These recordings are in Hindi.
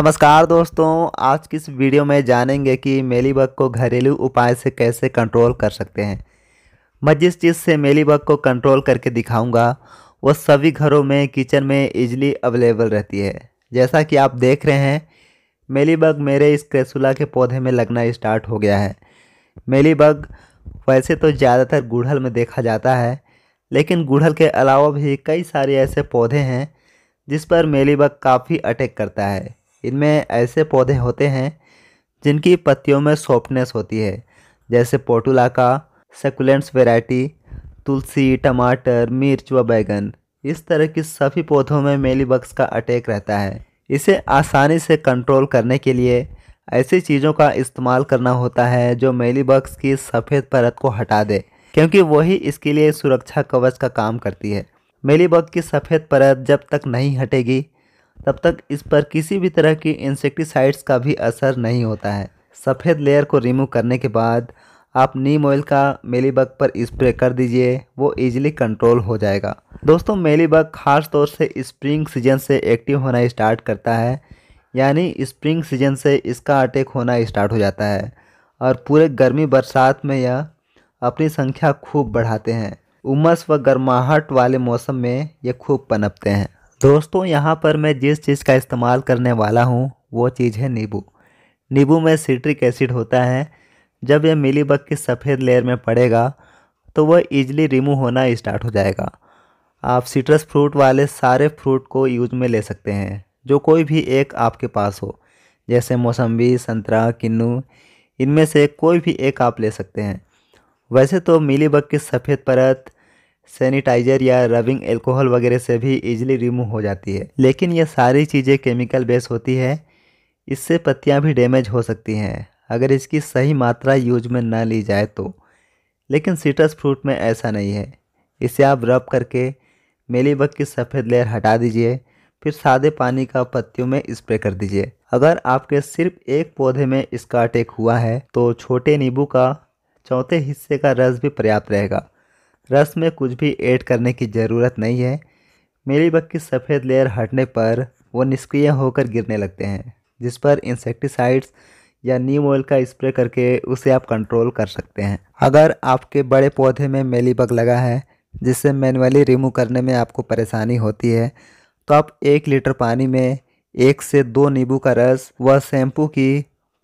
नमस्कार दोस्तों आज की इस वीडियो में जानेंगे कि मेलीबग को घरेलू उपाय से कैसे कंट्रोल कर सकते हैं मैं जिस चीज़ से मेलीबग को कंट्रोल करके दिखाऊंगा वो सभी घरों में किचन में इजली अवेलेबल रहती है जैसा कि आप देख रहे हैं मेलीबग मेरे इस क्रेसुला के पौधे में लगना स्टार्ट हो गया है मेलीबग वैसे तो ज़्यादातर गुड़हल में देखा जाता है लेकिन गुड़हल के अलावा भी कई सारे ऐसे पौधे हैं जिस पर मेलीबग काफ़ी अटैक करता है इनमें ऐसे पौधे होते हैं जिनकी पत्तियों में सॉफ्टनेस होती है जैसे पोटुला का सेकुलेंट्स वेराइटी तुलसी टमाटर मिर्च व बैगन इस तरह की सभी पौधों में मेलीबग्स का अटैक रहता है इसे आसानी से कंट्रोल करने के लिए ऐसी चीज़ों का इस्तेमाल करना होता है जो मेलीबग्स की सफ़ेद परत को हटा दे क्योंकि वही इसके लिए सुरक्षा कवच का काम करती है मेलीबग की सफ़ेद परत जब तक नहीं हटेगी तब तक इस पर किसी भी तरह की इंसेक्टिसाइड्स का भी असर नहीं होता है सफ़ेद लेयर को रिमूव करने के बाद आप नीम ऑयल का मेलीबग पर स्प्रे कर दीजिए वो इजीली कंट्रोल हो जाएगा दोस्तों मेलीबग खास तौर से स्प्रिंग सीजन से एक्टिव होना स्टार्ट करता है यानी स्प्रिंग सीजन से इसका अटैक होना स्टार्ट हो जाता है और पूरे गर्मी बरसात में यह अपनी संख्या खूब बढ़ाते हैं उमस व गर्माहट वाले मौसम में ये खूब पनपते हैं दोस्तों यहाँ पर मैं जिस चीज़ का इस्तेमाल करने वाला हूँ वो चीज़ है नींबू नींबू में सिट्रिक एसिड होता है जब यह मिली बग की सफ़ेद लेयर में पड़ेगा तो वह ईजिली रिमूव होना स्टार्ट हो जाएगा आप सिट्रस फ्रूट वाले सारे फ्रूट को यूज में ले सकते हैं जो कोई भी एक आपके पास हो जैसे मौसम्बी संतरा किन्नू इनमें से कोई भी एक आप ले सकते हैं वैसे तो मिली बग की सफ़ेद परत सैनिटाइजर या रबिंग एल्कोहल वगैरह से भी इजीली रिमूव हो जाती है लेकिन यह सारी चीज़ें केमिकल बेस होती है इससे पत्तियाँ भी डैमेज हो सकती हैं अगर इसकी सही मात्रा यूज में ना ली जाए तो लेकिन सिट्रस फ्रूट में ऐसा नहीं है इसे आप रब करके मेली बग की सफ़ेद लेयर हटा दीजिए फिर सादे पानी का पत्तियों में स्प्रे कर दीजिए अगर आपके सिर्फ एक पौधे में इसका अटैक हुआ है तो छोटे नींबू का चौथे हिस्से का रस भी पर्याप्त रहेगा रस में कुछ भी ऐड करने की ज़रूरत नहीं है मिलीबग की सफ़ेद लेयर हटने पर वो निष्क्रिय होकर गिरने लगते हैं जिस पर इंसेक्टिसाइड्स या नीम ऑयल का स्प्रे करके उसे आप कंट्रोल कर सकते हैं अगर आपके बड़े पौधे में मेलीबग लगा है जिसे मैनुअली रिमूव करने में आपको परेशानी होती है तो आप एक लीटर पानी में एक से दो नींबू का रस व शैम्पू की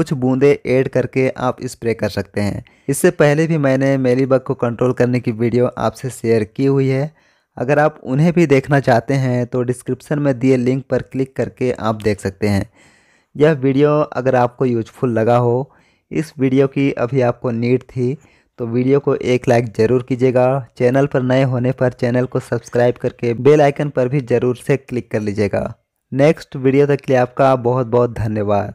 कुछ बूंदे ऐड करके आप स्प्रे कर सकते हैं इससे पहले भी मैंने बग को कंट्रोल करने की वीडियो आपसे शेयर की हुई है अगर आप उन्हें भी देखना चाहते हैं तो डिस्क्रिप्शन में दिए लिंक पर क्लिक करके आप देख सकते हैं यह वीडियो अगर आपको यूजफुल लगा हो इस वीडियो की अभी आपको नीड थी तो वीडियो को एक लाइक ज़रूर कीजिएगा चैनल पर नए होने पर चैनल को सब्सक्राइब करके बेल आइकन पर भी ज़रूर से क्लिक कर लीजिएगा नेक्स्ट वीडियो तक के लिए आपका बहुत बहुत धन्यवाद